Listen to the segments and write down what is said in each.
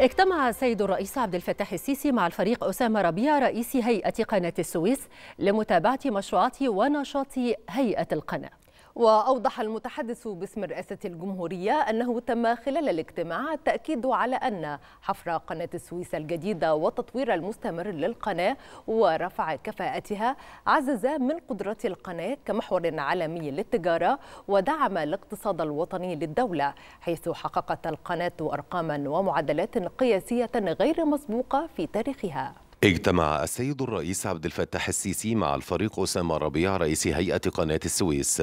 اجتمع السيد الرئيس عبد الفتاح السيسي مع الفريق أسامة ربيع رئيس هيئة قناة السويس لمتابعة مشروعات ونشاط هيئة القناة وأوضح المتحدث باسم رئاسة الجمهورية أنه تم خلال الاجتماع التأكيد على أن حفر قناة السويس الجديدة والتطوير المستمر للقناة ورفع كفاءتها عزز من قدرة القناة كمحور عالمي للتجارة ودعم الاقتصاد الوطني للدولة حيث حققت القناة أرقاما ومعدلات قياسية غير مسبوقة في تاريخها اجتمع السيد الرئيس عبد الفتاح السيسي مع الفريق أسامة ربيع رئيس هيئة قناة السويس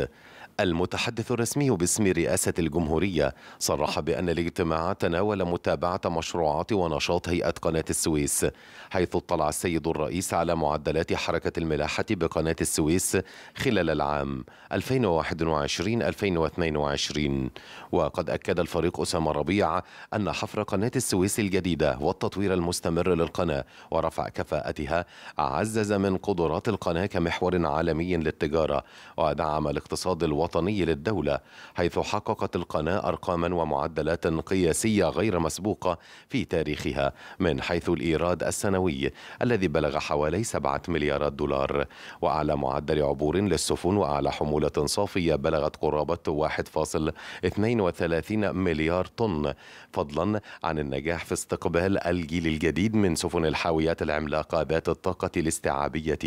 المتحدث الرسمي باسم رئاسة الجمهورية صرح بأن الاجتماع تناول متابعة مشروعات ونشاط هيئة قناة السويس حيث اطلع السيد الرئيس على معدلات حركة الملاحة بقناة السويس خلال العام 2021-2022 وقد أكد الفريق أسامة ربيع أن حفر قناة السويس الجديدة والتطوير المستمر للقناة ورفع كفاءتها عزز من قدرات القناة كمحور عالمي للتجارة ودعم الاقتصاد الوطني الوطني للدولة حيث حققت القناة أرقاما ومعدلات قياسية غير مسبوقة في تاريخها من حيث الإيراد السنوي الذي بلغ حوالي 7 مليارات دولار وأعلى معدل عبور للسفن وأعلى حمولة صافية بلغت قرابة 1.32 مليار طن فضلا عن النجاح في استقبال الجيل الجديد من سفن الحاويات العملاقة ذات الطاقة الاستيعابية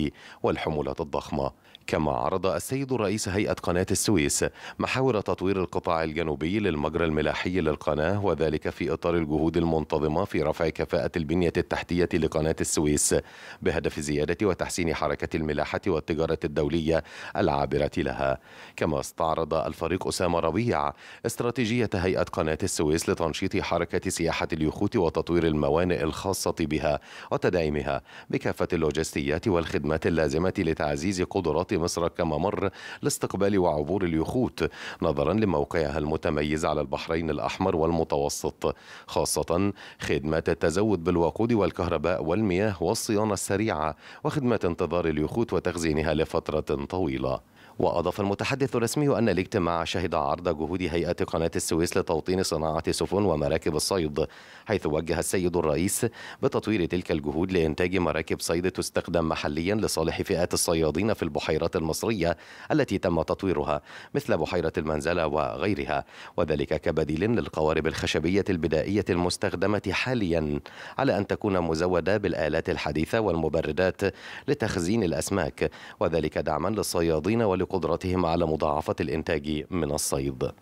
والحمولات الضخمة كما عرض السيد رئيس هيئة قناة السويس السويس محاور تطوير القطاع الجنوبي للمجرى الملاحي للقناة وذلك في إطار الجهود المنتظمة في رفع كفاءة البنية التحتية لقناة السويس بهدف زيادة وتحسين حركة الملاحة والتجارة الدولية العابرة لها كما استعرض الفريق أسامة ربيع استراتيجية هيئة قناة السويس لتنشيط حركة سياحة اليخوت وتطوير الموانئ الخاصة بها وتدعيمها بكافة اللوجستيات والخدمات اللازمة لتعزيز قدرات مصر كممر لاستقبال وعبور شعور اليخوت نظرا لموقعها المتميز على البحرين الأحمر والمتوسط خاصة خدمات التزود بالوقود والكهرباء والمياه والصيانة السريعة وخدمات انتظار اليخوت وتخزينها لفترة طويلة وأضاف المتحدث الرسمي أن الاجتماع شهد عرض جهود هيئة قناة السويس لتوطين صناعة سفن ومراكب الصيد حيث وجه السيد الرئيس بتطوير تلك الجهود لإنتاج مراكب صيد تستخدم محليا لصالح فئات الصيادين في البحيرات المصرية التي تم تطويرها مثل بحيرة المنزلة وغيرها وذلك كبديل للقوارب الخشبية البدائية المستخدمة حاليا على أن تكون مزودة بالآلات الحديثة والمبردات لتخزين الأسماك وذلك دعما للصيادين ول لقدرتهم على مضاعفة الإنتاج من الصيد